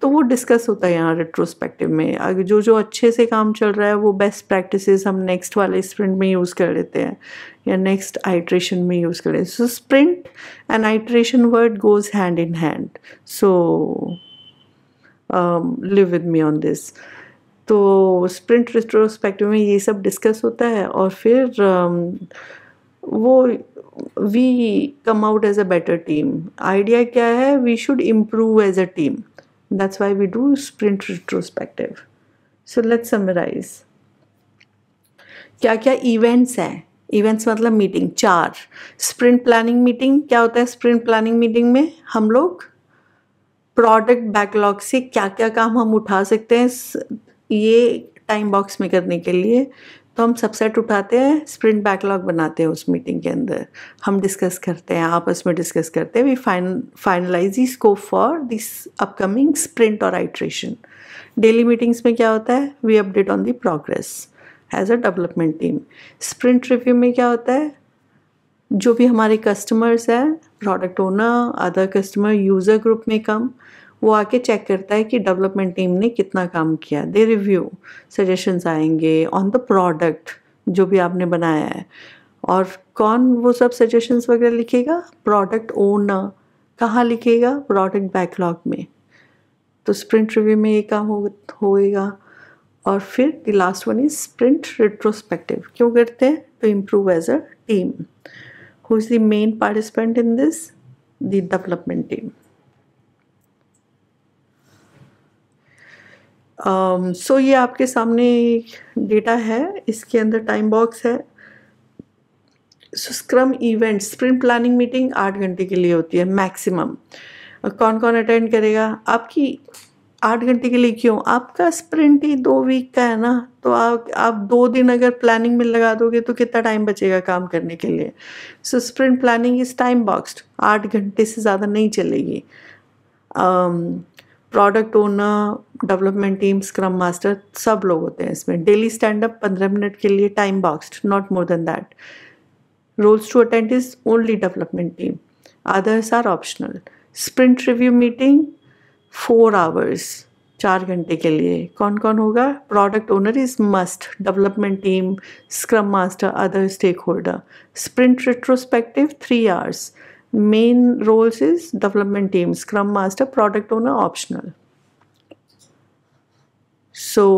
तो वो डिस्कस होता है यहाँ रेट्रोस्पेक्टिव में जो जो अच्छे से काम चल रहा है वो बेस्ट प्रैक्टिसेस हम नेक्स्ट वाले स्प्रिंट में यूज़ कर लेते हैं या नेक्स्ट आइट्रेशन में यूज़ कर लेते हैं so sprint and iteration word goes hand in hand so live with me on this तो स्प्रिंट रेट्रोस्पेक्टिव में ये सब डिस्कस होता है और फिर um, वो we come out as a better team idea क्या है we should improve as a team that's why we do sprint retrospective. So let's summarize. क्या क्या इवेंट्स हैं इवेंट्स मतलब मीटिंग चार स्प्रिंट प्लानिंग मीटिंग क्या होता है स्प्रिंट प्लानिंग मीटिंग में हम लोग प्रोडक्ट बैकलॉग से क्या क्या काम हम उठा सकते हैं ये टाइम बॉक्स में करने के लिए तो हम सबसेट उठाते हैं स्प्रिंट बैकलॉग बनाते हैं उस मीटिंग के अंदर हम डिस्कस करते हैं आपस में डिस्कस करते हैं we fine finalize the scope for this upcoming sprint और आइट्रेशन डेली मीटिंग्स में क्या होता है we update on the progress as a development team sprint review में क्या होता है जो भी हमारे कस्टमर्स हैं product owner other customer user group में कम वो आके चेक करता है कि डेवलपमेंट टीम ने कितना काम किया दे रिव्यू सजेशंस आएंगे ऑन द प्रोडक्ट जो भी आपने बनाया है और कौन वो सब सजेशंस वगैरह लिखेगा प्रोडक्ट ओनर कहाँ लिखेगा प्रोडक्ट बैकलॉग में तो स्प्रिंट रिव्यू में ये काम हो होएगा और फिर the last one is sprint retrospective क्यों करते हैं to improve as a team who is the main participant in this the development team so um, so ये आपके सामने डेटा है इसके अंदर टाइम बॉक्स है so scrum event sprint planning meeting आठ घंटे के लिए होती है मैक्सिमम कौन कौन अटेंड करेगा आपकी आठ घंटे के लिए क्यों आपका स्प्रिंट ही दो वीक का है ना तो आप आप दो दिन अगर प्लानिंग में लगा दोगे तो कितना टाइम बचेगा काम करने के लिए so sprint planning is time boxed आठ घंटे से ज़्यादा नहीं चलेगी um, product owner development team scrum master सब लोग होते हैं इसमें डेली स्टैंड अप पंद्रह मिनट के लिए time boxed not more than that roles to attend is only development team others are optional sprint review meeting four hours चार घंटे के लिए कौन कौन होगा product owner is must development team scrum master other stakeholder sprint retrospective three hours main roles is development team scrum master product owner optional so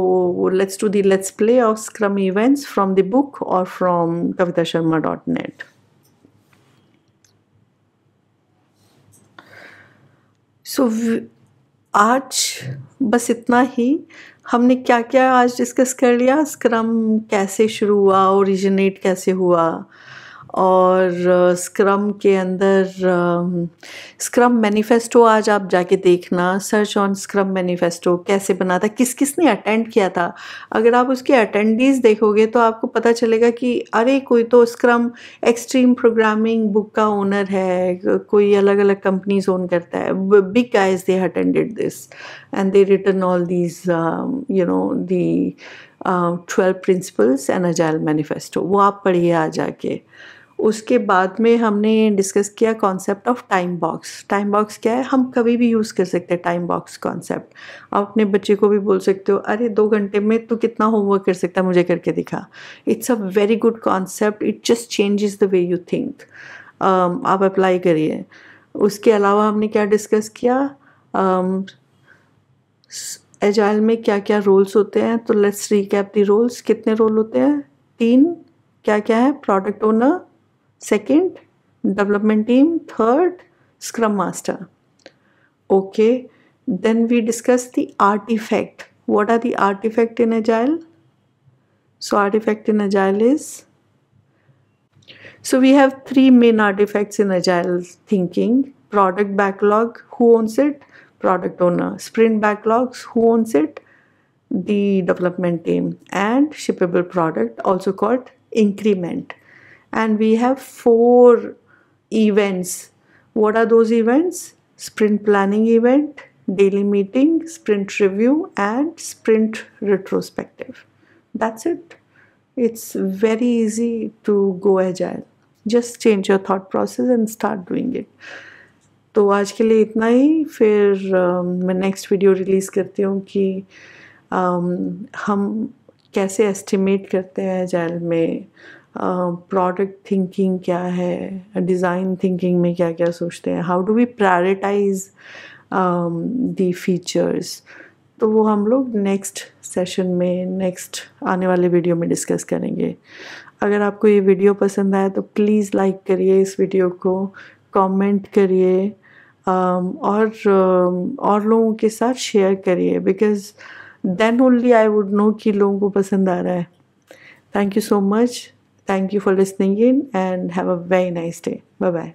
let's do the let's play of scrum events from the book or from kavitasharma.net so so, आज बस इतना ही हमने क्या क्या आज डिस्कस कर लिया स्क्रम कैसे शुरू हुआ ओरिजिनेट कैसे हुआ और स्क्रम के अंदर स्क्रम मैनिफेस्टो आज आप जाके देखना सर्च ऑन स्क्रम मैनिफेस्टो कैसे बना था किस किस ने अटेंड किया था अगर आप उसके अटेंडीज़ देखोगे तो आपको पता चलेगा कि अरे कोई तो स्क्रम एक्सट्रीम प्रोग्रामिंग बुक का ओनर है कोई अलग अलग कंपनीज ओन करता है big guys they attended this and they return all these you know the twelve principles and agile manifesto वो आप पढ़िए आ जाके उसके बाद में हमने डिस्कस किया concept of time box time box क्या है हम कभी भी यूज़ कर सकते हैं टाइम बॉक्स कॉन्सेप्ट आप अपने बच्चे को भी बोल सकते हो अरे दो घंटे में तो कितना होमवर्क कर सकता है मुझे करके दिखा it's a very good concept it just change the way you think आप अप्लाई करिए उसके अलावा हमने क्या डिस्कस किया एजाइल um, में क्या क्या रोल्स होते हैं तो लेट्स रिकैप दी रोल्स कितने रोल होते हैं तीन क्या क्या है product owner second development team third scrum master okay then we discuss the artifact what are the artifact in agile so artifact in agile is so we have three main artifacts in agile thinking product backlog who owns it product owner sprint backlogs who owns it the development team and shippable product also called increment and we have four events. What are those events? Sprint planning event, daily meeting, sprint review, and sprint retrospective. That's it. It's very easy to go agile. Just change your thought process and start doing it. तो आज के लिए इतना ही फिर uh, मैं नेक्स्ट वीडियो रिलीज़ करती हूँ कि um, हम कैसे एस्टिमेट करते हैं में प्रोडक्ट थिंकिंग क्या है डिज़ाइन थिंकिंग में क्या क्या सोचते हैं how do we prioritize the features तो वो हम लोग नेक्स्ट सेशन में नेक्स्ट आने वाले वीडियो में डिस्कस करेंगे अगर आपको ये वीडियो पसंद आया तो प्लीज़ लाइक करिए इस वीडियो को कमेंट करिए um, और um, और लोगों के साथ शेयर करिए because then only I would know कि लोगों को पसंद आ रहा है thank you so much Thank you for listening in and have a very nice day. Bye bye.